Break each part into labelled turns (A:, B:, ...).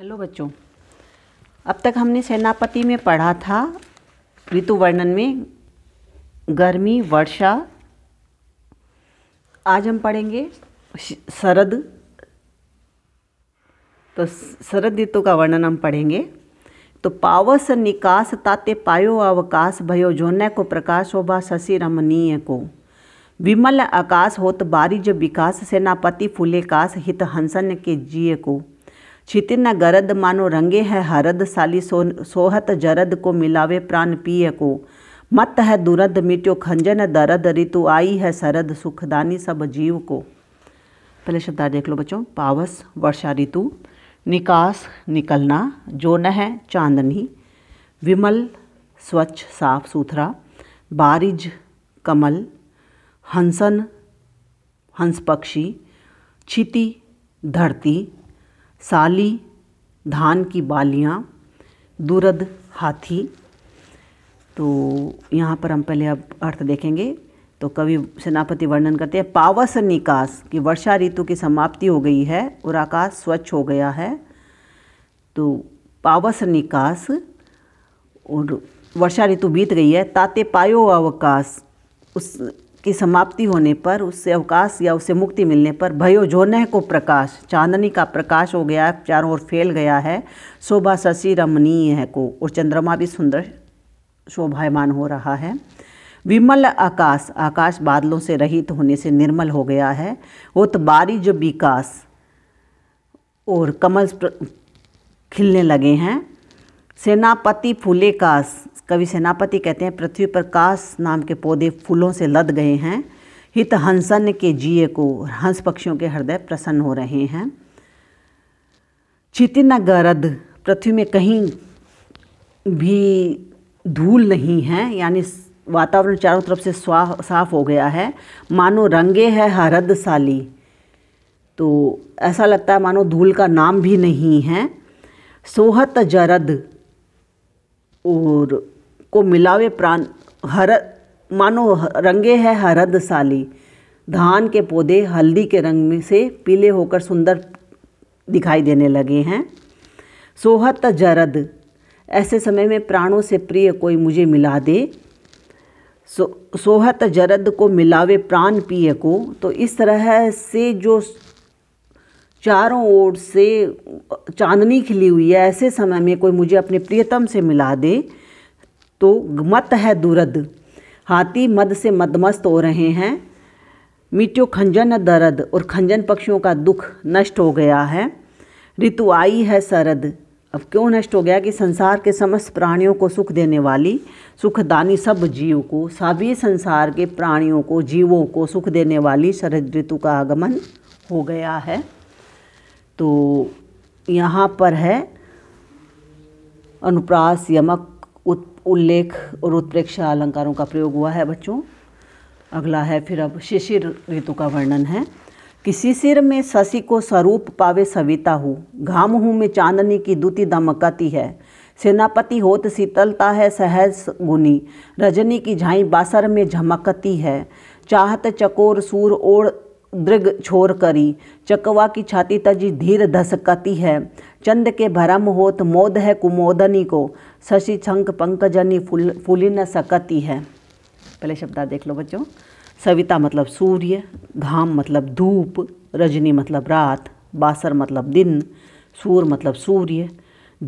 A: hello बच्चों अब तक हमने सेनापति में पढ़ा था ऋतु वर्णन में गर्मी वर्षा आज हम पढ़ेंगे शरद तो शरद ऋतु का वर्णन हम पढ़ेंगे तो पावस निकास ताते पायो अवकाश भयो जोने को प्रकाश शोभा शशि रमणीय को विमल आकाश होत बारिज विकास सेनापति फूले काश हित हंसन के जिय को छितिन न गरद मानो रंगे है हरद साली सो सोहत जरद को मिलावे प्राण पिय को मत है दुरद मिट्यो खंजन दरद ऋतु आई है सरद सुखदानी सब जीव को पहले शब्द देख लो बच्चों पावस वर्षा ऋतु निकास निकलना जो न है चांदनी विमल स्वच्छ साफ सुथरा बारिज कमल हंसन हंस पक्षी छिति धरती साली धान की बालियाँ दुरद हाथी तो यहाँ पर हम पहले अब अर्थ देखेंगे तो कवि सेनापति वर्णन करते हैं पावस निकास कि वर्षा ऋतु की समाप्ति हो गई है और आकाश स्वच्छ हो गया है तो पावस निकास और वर्षा ऋतु बीत गई है ताते पायो अवकाश उस की समाप्ति होने पर उससे अवकाश या उसे मुक्ति मिलने पर भयो जोने को प्रकाश चांदनी का प्रकाश हो गया है चारों ओर फैल गया है शोभा शशि रमणीय है को और चंद्रमा भी सुंदर शोभायमान हो रहा है विमल आकाश आकाश बादलों से रहित होने से निर्मल हो गया है वो बारी बारिज विकास और कमल खिलने लगे हैं सेनापति फूले काश कवि सेनापति कहते हैं पृथ्वी पर कास नाम के पौधे फूलों से लद गए हैं हित हंसन के जिए को हंस पक्षियों के हृदय प्रसन्न हो रहे हैं चितिन गरद पृथ्वी में कहीं भी धूल नहीं है यानी वातावरण चारों तरफ से साफ हो गया है मानो रंगे है हरद साली तो ऐसा लगता है मानो धूल का नाम भी नहीं है सोहत जरद और को मिलावे प्राण हर मानो रंगे है साली धान के पौधे हल्दी के रंग में से पीले होकर सुंदर दिखाई देने लगे हैं सोहत जरद ऐसे समय में प्राणों से प्रिय कोई मुझे मिला दे सो सोहत जरद को मिलावे प्राण पिय को तो इस तरह से जो चारों ओर से चांदनी खिली हुई है ऐसे समय में कोई मुझे अपने प्रियतम से मिला दे तो मत है दुरद हाथी मद से मदमस्त हो रहे हैं मिट्टो खंजन दर्द और खंजन पक्षियों का दुख नष्ट हो गया है ऋतु आई है सरद अब क्यों नष्ट हो गया कि संसार के समस्त प्राणियों को सुख देने वाली सुखदानी सब जीव को सभी संसार के प्राणियों को जीवों को सुख देने वाली शरद ऋतु का आगमन हो गया है तो यहाँ पर है अनुप्रास यमक उल्लेख और उत्प्रेक्षा अलंकारों का प्रयोग हुआ है बच्चों अगला है फिर अब शिशिर ऋतु का वर्णन है कि शिशिर में शशि को स्वरूप पावे सविता हो घाम हूँ में चांदनी की दूती दमकती है सेनापति होत शीतलता है सहज गुनी रजनी की झाई बासर में झमकती है चाहत चकोर सूर ओढ़ दृग छोर करी चकवा की छाती तजी धीर धसकती है चंद के भरम होत मोद है कुमोदनी को शशि छंक पंकजनी फूल फूली न सकती है पहले शब्द देख लो बच्चों सविता मतलब सूर्य घाम मतलब धूप रजनी मतलब रात बासर मतलब दिन सूर मतलब सूर्य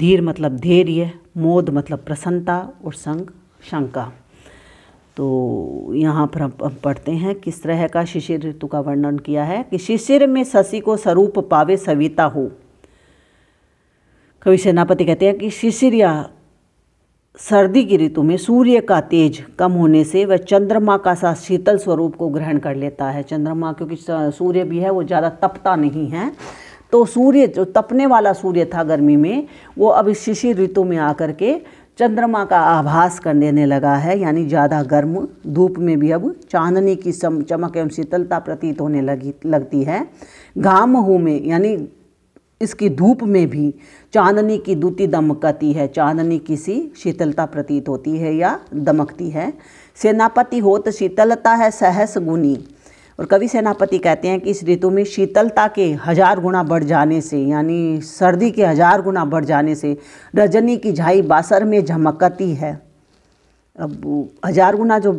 A: धीर मतलब धैर्य मोद मतलब प्रसन्नता और संग शंका तो यहाँ पर हम पढ़ते हैं किस तरह का शिशिर ऋतु का वर्णन किया है कि शिशिर में शशि को स्वरूप पावे सविता हो कवि सेनापति कहते हैं कि शिशिर या सर्दी की ऋतु में सूर्य का तेज कम होने से वह चंद्रमा का सा शीतल स्वरूप को ग्रहण कर लेता है चंद्रमा क्योंकि सूर्य भी है वो ज़्यादा तपता नहीं है तो सूर्य जो तपने वाला सूर्य था गर्मी में वो अब इस शिशिर ऋतु में आकर के चंद्रमा का आभास कर देने लगा है यानी ज़्यादा गर्म धूप में भी अब चांदनी की सम चमक एवं शीतलता प्रतीत होने लगी लगती है घाम हु में यानी इसकी धूप में भी चांदनी की दूती दमकती है चांदनी की सी शीतलता प्रतीत होती है या दमकती है सेनापति होत शीतलता है सहस गुनी और कवि सेनापति कहते हैं कि इस ऋतु में शीतलता के हज़ार गुना बढ़ जाने से यानी सर्दी के हज़ार गुना बढ़ जाने से रजनी की झाई बासर में झमकती है अब हज़ार गुना जो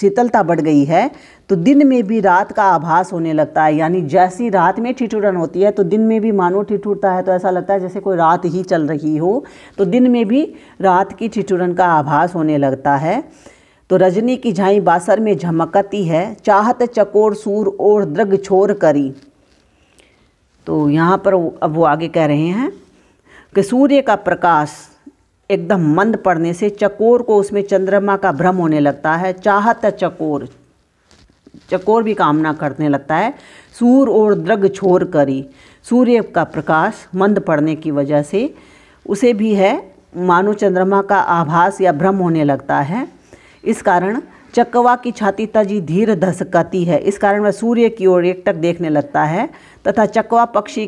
A: शीतलता बढ़ गई है तो दिन में भी रात का आभास होने लगता है यानी जैसी रात में ठिठुरन होती है तो दिन में भी मानो ठिठुरता है तो ऐसा लगता है जैसे कोई रात ही चल रही हो तो दिन में भी रात की ठिठुरन का आभास होने लगता है तो रजनी की झाई बासर में झमकती है चाहत चकोर सूर और द्रग छोर करी तो यहाँ पर अब वो आगे कह रहे हैं कि सूर्य का प्रकाश एकदम मंद पड़ने से चकोर को उसमें चंद्रमा का भ्रम होने लगता है चाहत चकोर चकोर भी कामना करने लगता है सूर और द्रग छोर करी सूर्य का प्रकाश मंद पड़ने की वजह से उसे भी है मानो चंद्रमा का आभास या भ्रम होने लगता है इस कारण चकवा की छाती तजी धीर धसकाती है इस कारण वह सूर्य की ओर एकटक देखने लगता है तथा चकवा पक्षी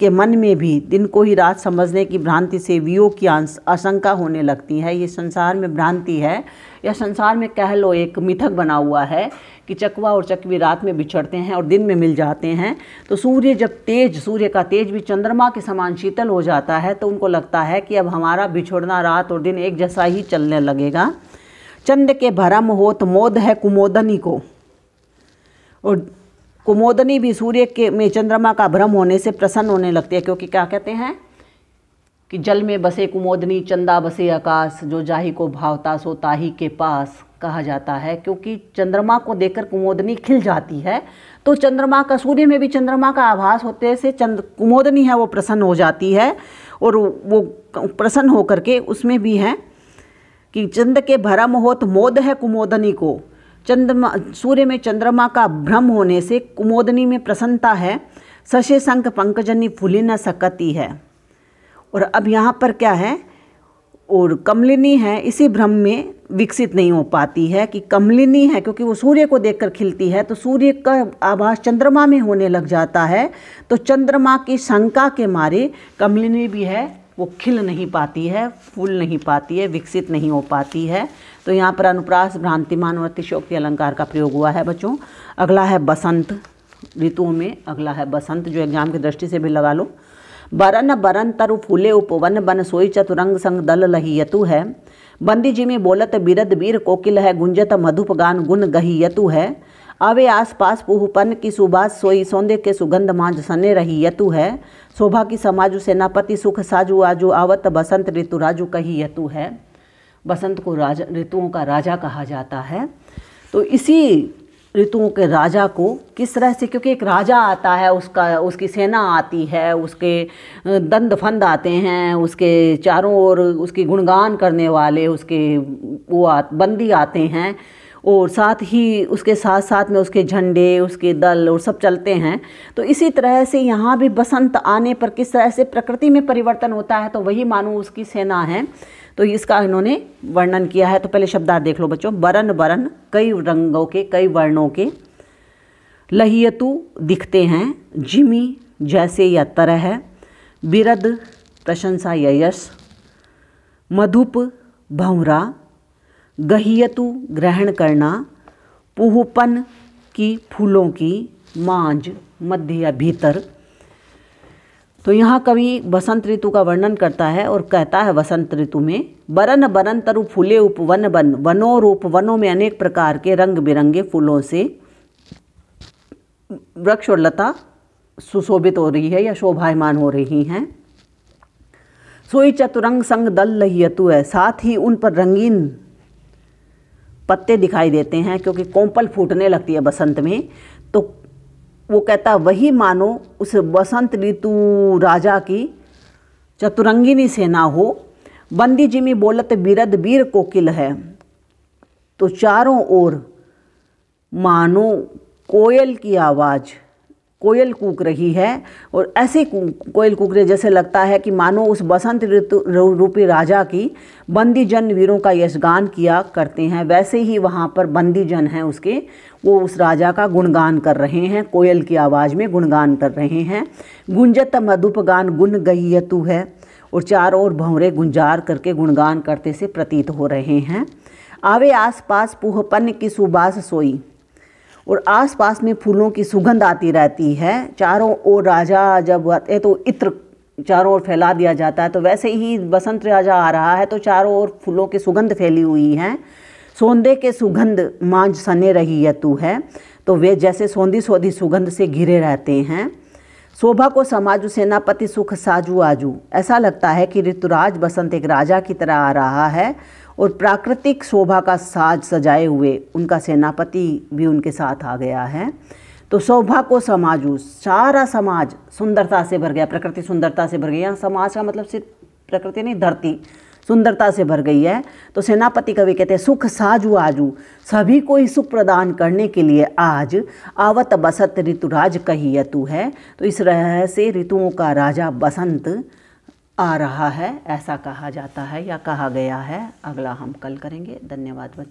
A: के मन में भी दिन को ही रात समझने की भ्रांति से वियोग की आशंका होने लगती है ये संसार में भ्रांति है या संसार में कह लो एक मिथक बना हुआ है कि चकवा और चकवी रात में बिछड़ते हैं और दिन में मिल जाते हैं तो सूर्य जब तेज सूर्य का तेज भी चंद्रमा के समान शीतल हो जाता है तो उनको लगता है कि अब हमारा बिछोड़ना रात और दिन एक जैसा ही चलने लगेगा चंद के भरम होत मोद है कुमोदनी को और कुमोदनी भी सूर्य के में चंद्रमा का भ्रम होने से प्रसन्न होने लगती है क्योंकि क्या कहते हैं कि जल में बसे कुमोदनी चंदा बसे आकाश जो जाही को भावता सो ताही के पास कहा जाता है क्योंकि चंद्रमा को देखकर कुमोदनी खिल जाती है तो चंद्रमा का सूर्य में भी चंद्रमा का आभास होते से चंद कुमोदनी है वो प्रसन्न हो जाती है और वो प्रसन्न होकर के उसमें भी है कि चंद के भ्रम होत मोद है कुमोदनी को चंद्रमा सूर्य में चंद्रमा का भ्रम होने से कुमोदनी में प्रसन्नता है सशे संक पंकजनी फूली न सकती है और अब यहाँ पर क्या है और कमलिनी है इसी भ्रम में विकसित नहीं हो पाती है कि कमलिनी है क्योंकि वो सूर्य को देखकर खिलती है तो सूर्य का आभास चंद्रमा में होने लग जाता है तो चंद्रमा की शंका के मारे कमलिनी भी है वो खिल नहीं पाती है फूल नहीं पाती है विकसित नहीं हो पाती है तो यहाँ पर अनुप्रास भ्रांतिमान और अतिशोक्ति अलंकार का प्रयोग हुआ है बच्चों अगला है बसंत ऋतुओं में अगला है बसंत जो एग्जाम की दृष्टि से भी लगा लो बरन बरन तरु फूले उपवन बन सोई चतुरंग संग दल यतु है बंदी जी में बोलत बिरद बीर कोकिल है गुंजत मधुप गान गुन गहियतु है आवे आसपास पुहपन की सुबास सोई सौंदे के सुगंध मांझ सने रही यतु है शोभा की समाजु सेनापति सुख साजु आजु आवत बसंत ऋतु राजू कही यतु है बसंत को राजा ऋतुओं का राजा कहा जाता है तो इसी ऋतुओं के राजा को किस तरह से क्योंकि एक राजा आता है उसका उसकी सेना आती है उसके दंद फंद आते हैं उसके चारों ओर उसकी गुणगान करने वाले उसके वो आ, बंदी आते हैं और साथ ही उसके साथ साथ में उसके झंडे उसके दल और सब चलते हैं तो इसी तरह से यहाँ भी बसंत आने पर किस तरह से प्रकृति में परिवर्तन होता है तो वही मानो उसकी सेना है तो इसका इन्होंने वर्णन किया है तो पहले शब्दार्थ देख लो बच्चों वरण वरण कई रंगों के कई वर्णों के लहियतु दिखते हैं जिमी जैसे या तरह बिरद प्रशंसा या यश मधुप भंवरा गहियतु ग्रहण करना पुहपन की फूलों की मांझ मध्य या भीतर तो यहाँ कवि बसंत ऋतु का वर्णन करता है और कहता है वसंत ऋतु में बरन बरन तरु फूले उप वन बन वनो रूप वनों में अनेक प्रकार के रंग बिरंगे फूलों से वृक्ष और लता सुशोभित हो रही है या शोभायमान हो रही हैं सोई चतुरंग संग दल लहियतु है साथ ही उन पर रंगीन पत्ते दिखाई देते हैं क्योंकि कोंपल फूटने लगती है बसंत में तो वो कहता वही मानो उस बसंत ऋतु राजा की चतुरंगिनी सेना हो बंदी जिमी बोलत बीरद वीर कोकिल है तो चारों ओर मानो कोयल की आवाज़ कोयल कूक रही है और ऐसे कोयल कूकने जैसे लगता है कि मानो उस बसंत ऋतु रूपी राजा की बंदी जन वीरों का यशगान किया करते हैं वैसे ही वहाँ पर बंदी जन हैं उसके वो उस राजा का गुणगान कर रहे हैं कोयल की आवाज़ में गुणगान कर रहे हैं गुंजत मधुपगान गुण गई है और चारों ओर भंवरे गुंजार करके गुणगान करते से प्रतीत हो रहे हैं आवे आसपास पुहपन की सुबास सोई और आसपास में फूलों की सुगंध आती रहती है चारों ओर राजा जब आते तो इत्र चारों ओर फैला दिया जाता है तो वैसे ही बसंत राजा आ रहा है तो चारों ओर फूलों की सुगंध फैली हुई है सौंदे के सुगंध मांझ सने रही है तू है तो वे जैसे सौंधी सौंधी सुगंध से घिरे रहते हैं शोभा को समाजु सेनापति सुख साजू आजू ऐसा लगता है कि ऋतुराज बसंत एक राजा की तरह आ रहा है और प्राकृतिक शोभा का साज सजाए हुए उनका सेनापति भी उनके साथ आ गया है तो शोभा को समाजु सारा समाज सुंदरता से भर गया प्रकृति सुंदरता से भर गया यहाँ समाज का मतलब सिर्फ प्रकृति नहीं धरती सुंदरता से भर गई है तो सेनापति कवि कहते हैं सुख साजू आजू सभी को ही सुख प्रदान करने के लिए आज आवत बसत ऋतुराज कही यतु है तो इस रह से ऋतुओं का राजा बसंत आ रहा है ऐसा कहा जाता है या कहा गया है अगला हम कल करेंगे धन्यवाद